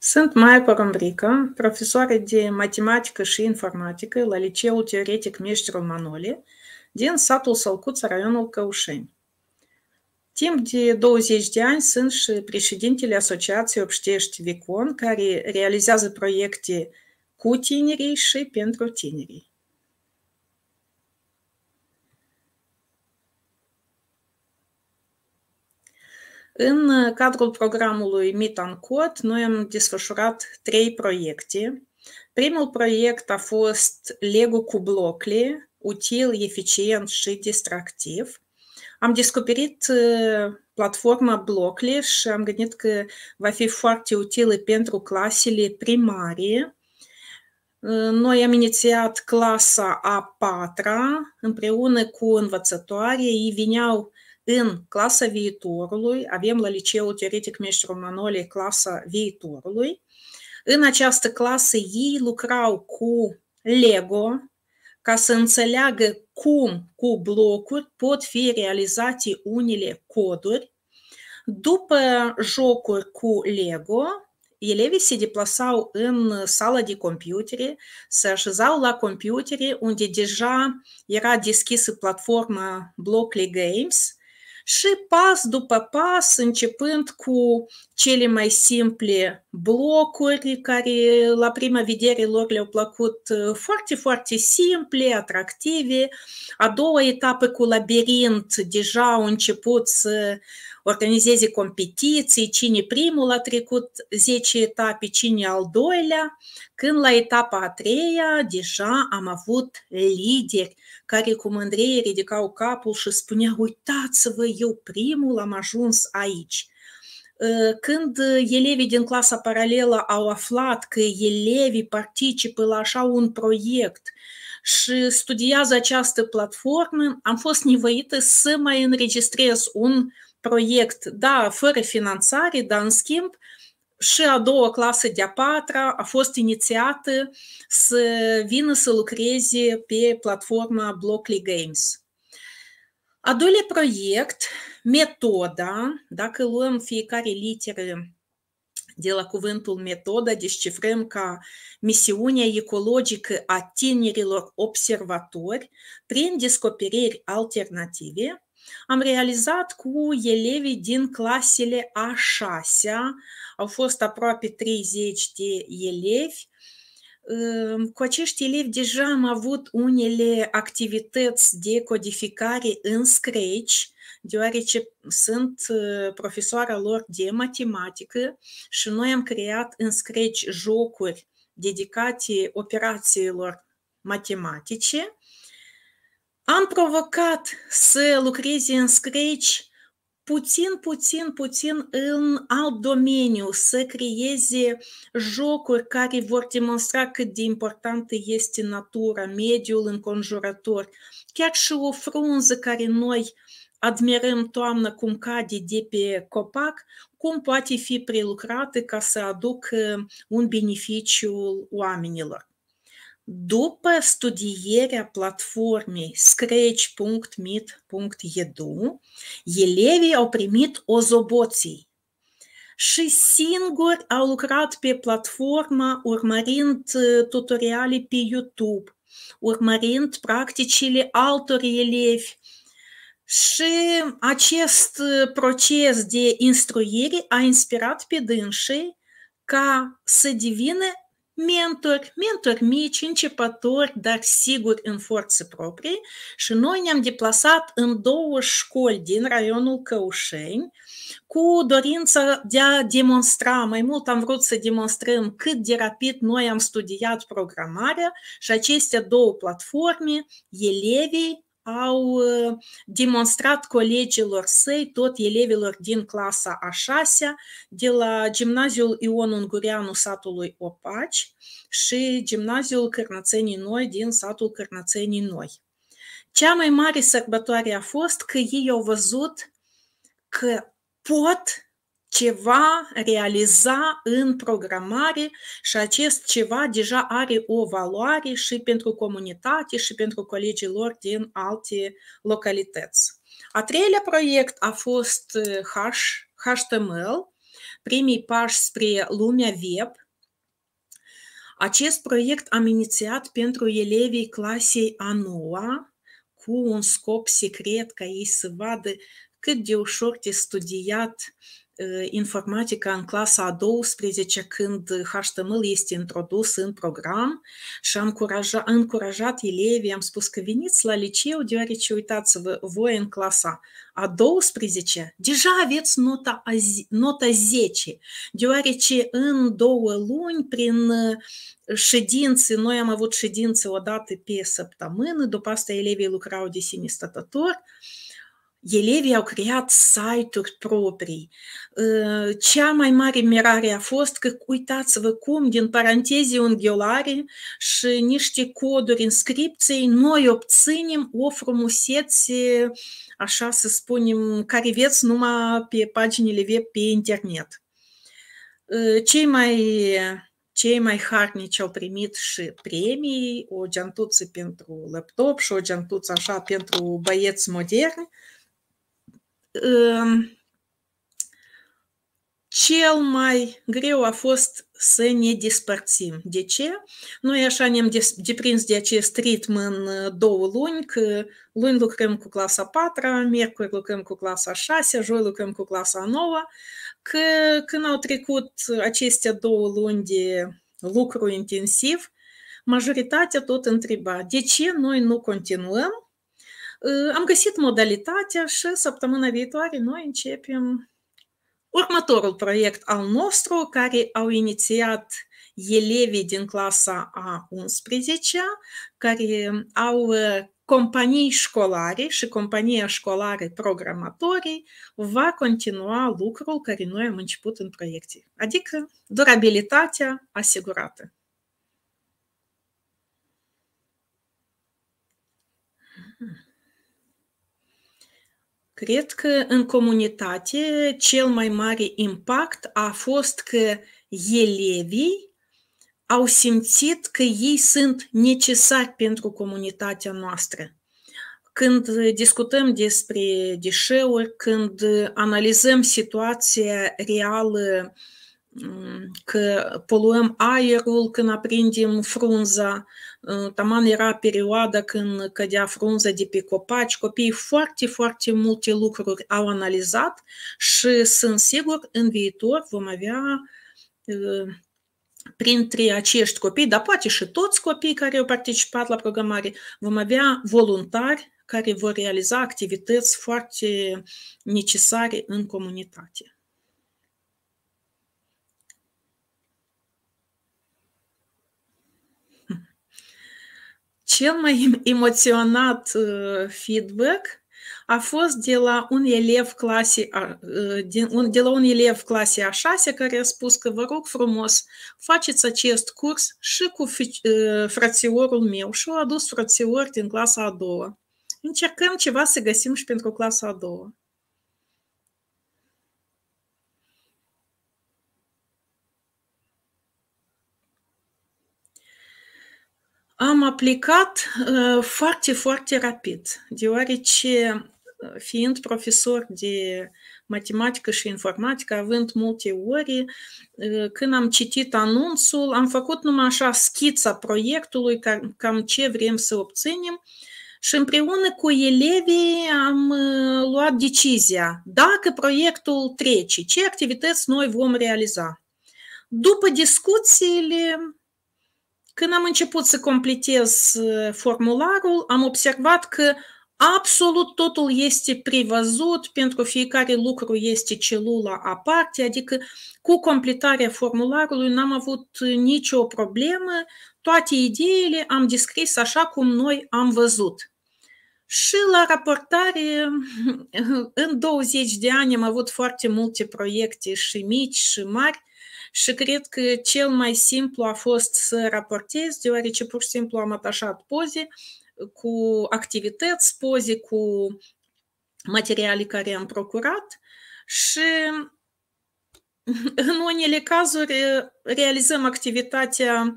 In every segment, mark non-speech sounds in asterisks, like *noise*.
Sunt Maia Corumbrică, profesoară de matematică și informatică la Liceul Teoretic Meșterul Manole, din satul Sălcuț, raionul Căușeni. Timp de 20 de ani sunt și președintele Asociației Obștești Vicon, care realizează proiecte cu tinerii și pentru tinerii. În cadrul programului Meet and Code, noi am desfășurat trei proiecte. Primul proiect a fost Lego cu blocle, util, eficient și distractiv. Am descoperit platforma Blockly și am gândit că va fi foarte utilă pentru clasele primare. Noi am inițiat clasa a patra împreună cu învățătoare. Ei vineau în clasa viitorului, avem la liceul teoretic Meșteru Manole clasa viitorului. În această clasă ei lucrau cu Lego ca să înțeleagă cum cu blocuri pot fi realizate unele coduri. După jocuri cu Lego, elevii se deplasau în sala de computere, se așezau la computere unde deja era deschisă platforma Blockly Games – și pas după pas, începând cu cele mai simple blocuri care la prima vedere lor le-au plăcut uh, foarte, foarte simple, atractive. A doua etapă cu labirint deja au început să organizeze competiții, cine primul a trecut 10 etape, cine al doilea, când la etapa a treia deja am avut lideri care cu mândrie ridicau capul și spunea uitați-vă, eu primul am ajuns aici. Ă, când elevii din clasa paralelă au aflat că elevii participă la așa un proiect și studiază această platformă, am fost nevoită să mai înregistrez un uh, proiect, da, fără finanțare, dar în schimb și a doua clasă de-a patra a fost inițiată să vină să lucreze pe platforma Blockly Games. A doilea proiect, metoda, dacă luăm fiecare literă de la cuvântul metoda, descifrăm ca misiunea ecologică a tinerilor observatori prin descoperiri alternative am realizat cu elevii din clasele a 6 au fost aproape 30 de elevi. Cu acești elevi deja am avut unele activități de codificare în Scratch, deoarece sunt ă, profesoara lor de matematică și noi am creat în Scratch jocuri dedicate operațiilor matematice am provocat să lucreze în Scratch puțin, puțin, puțin în alt domeniu, să creeze jocuri care vor demonstra cât de importantă este natura, mediul înconjurător, chiar și o frunză care noi admirăm toamna cum cade de pe copac, cum poate fi prelucrată ca să aducă un beneficiu oamenilor după studierea platformei scratch.mit.edu, elevii au primit o zoboții și singuri au lucrat pe platforma urmărind uh, tutoriale pe YouTube, urmărind practicile altor elevi. Și acest uh, proces de instruire a inspirat pe dânsii ca să devină mentor, mentor mici, începători, dar sigur în forțe proprii și noi ne-am deplasat în două școli din raionul Căușeni cu dorința de a demonstra, mai mult am vrut să demonstrăm cât de rapid noi am studiat programarea și aceste două platforme, elevii au uh, demonstrat colegilor săi, tot elevilor din clasa a șasea, de la gimnaziul Ion Ungureanu satului Opaci și gimnaziul Cărnățenii Noi din satul Cărnățenii Noi. Cea mai mare sărbătoare a fost că ei au văzut că pot ceva realiza în programare și acest ceva deja are o valoare și pentru comunitate și pentru colegii lor din alte localități. A treilea proiect a fost HTML, eh, primii pași spre lumea web. Acest proiect am inițiat pentru elevii clasei a noua cu un scop secret ca ei să vadă cât de ușor de studiat informatica э, în clasa a 12 când HTML este introdus în program și am încurajat, am încurajat elevii, am spus că veniți la liceu deoarece uitați-vă, voi în clasa a 12 deja aveți nota, nota 10, deoarece în două luni prin ședințe, noi am avut ședințe odată pe săptămână, după asta elevii lucrau de sine stătători, Elevii au creat site-uri proprii. Ă, cea mai mare mirare a fost că uitați-vă cum din paranteze unghiolare și niște coduri inscripției noi obținem o frumusețe, așa să spunem, care veți numai pe paginile web pe internet. Ă, cei mai cei mai harnici au primit și premii, o geantuță pentru laptop și o geantuță așa pentru băieți moderni cel mai greu a fost să ne despărțim. De ce? Noi așa ne-am deprins de acest ritm în două luni, că luni lucrăm cu clasa 4, miercuri lucrăm cu clasa 6, joi lucrăm cu clasa 9, că când au trecut aceste două luni de lucru intensiv, majoritatea tot întreba de ce noi nu continuăm Э, am găsit modalitatea și săptămâna viitoare noi începem următorul proiect al nostru care au inițiat elevii din clasa a 11 care au uh, companii școlare și compania școlară programatorii va continua lucrul care noi am început în proiecte, adică durabilitatea asigurată. Cred că în comunitate cel mai mare impact a fost că elevii au simțit că ei sunt necesari pentru comunitatea noastră. Când discutăm despre deșeuri, când analizăm situația reală că poluăm aerul când aprindem frunza. Uh, taman era perioada când cădea frunza de pe copaci. Copiii foarte, foarte multe lucruri au analizat și sunt sigur în viitor vom avea uh, printre acești copii, dar poate și toți copiii care au participat la programare, vom avea voluntari care vor realiza activități foarte necesare în comunitate. Cel mai emoționat feedback a fost de la un elev clase, de la un elev clase a 6 care a spus că vă rog frumos, faceți acest curs și cu frățiorul meu și au adus frățiori din clasa a doua. Încercăm ceva să găsim și pentru clasa a doua. am aplicat uh, foarte, foarte rapid, deoarece uh, fiind profesor de matematică și informatică, având multe ori, uh, când am citit anunțul, am făcut numai așa schița proiectului, cam ce vrem să obținem și împreună cu elevii am luat decizia dacă proiectul trece, ce activități noi vom realiza. După discuțiile când am început să completez uh, formularul, am observat că absolut totul este privăzut, pentru fiecare lucru este celula aparte, adică cu completarea formularului n-am avut uh, nicio problemă, toate ideile am descris așa cum noi am văzut. Și la raportare, *laughs* în 20 de ani am avut foarte multe proiecte și mici și mari, și cred că cel mai simplu a fost să raportez, deoarece pur și simplu am atașat poze cu activități, poze cu materiale care am procurat și *laughs* în unele cazuri realizăm activitatea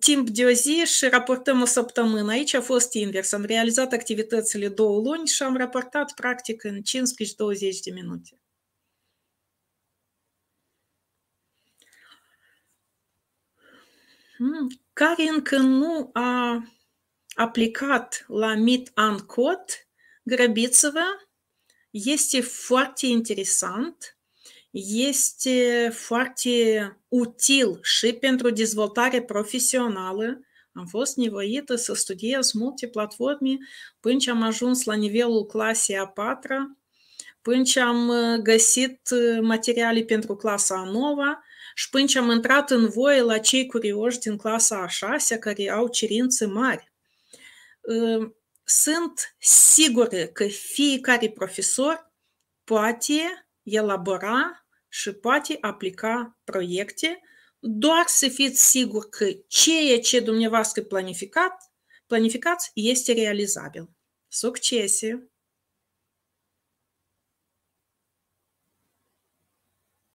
timp de o zi și raportăm o săptămână. Aici a fost invers. Am realizat activitățile două luni și am raportat practic în 15-20 de minute. care hmm. încă nu a aplicat la Meet and grăbiți-vă, este foarte interesant, este foarte util și pentru dezvoltare profesională. Am fost nevoită să studiez multe platforme până ce am ajuns la nivelul clasei a patra, până ce am uh, găsit uh, materiale pentru clasa a noua și până ce am intrat în voie la cei curioși din clasa a șasea care au cerințe mari, sunt sigură că fiecare profesor poate elabora și poate aplica proiecte, doar să fiți sigur că ceea ce dumneavoastră planificat, planificați este realizabil. Succese!